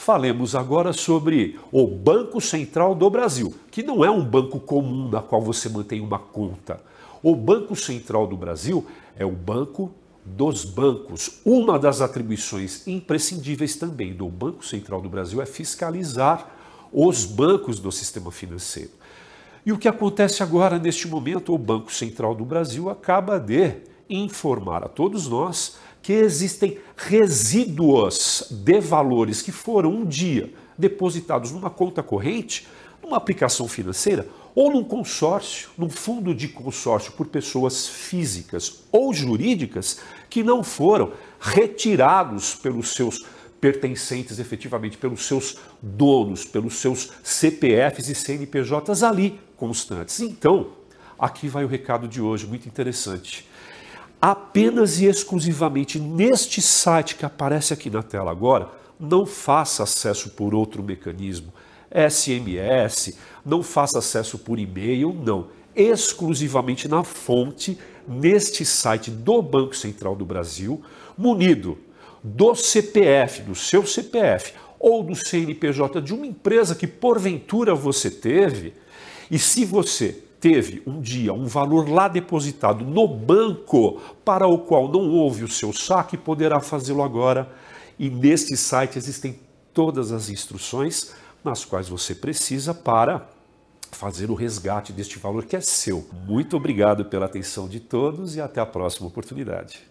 Falemos agora sobre o Banco Central do Brasil, que não é um banco comum na qual você mantém uma conta. O Banco Central do Brasil é o banco dos bancos. Uma das atribuições imprescindíveis também do Banco Central do Brasil é fiscalizar os bancos do sistema financeiro. E o que acontece agora, neste momento, o Banco Central do Brasil acaba de informar a todos nós que existem resíduos de valores que foram um dia depositados numa conta corrente, numa aplicação financeira ou num consórcio, num fundo de consórcio por pessoas físicas ou jurídicas que não foram retirados pelos seus pertencentes efetivamente, pelos seus donos, pelos seus CPFs e CNPJs ali constantes. Então, aqui vai o recado de hoje, muito interessante apenas e exclusivamente neste site que aparece aqui na tela agora, não faça acesso por outro mecanismo, SMS, não faça acesso por e-mail, não. Exclusivamente na fonte, neste site do Banco Central do Brasil, munido do CPF, do seu CPF ou do CNPJ de uma empresa que porventura você teve, e se você teve um dia um valor lá depositado no banco para o qual não houve o seu saque, poderá fazê-lo agora. E neste site existem todas as instruções nas quais você precisa para fazer o resgate deste valor que é seu. Muito obrigado pela atenção de todos e até a próxima oportunidade.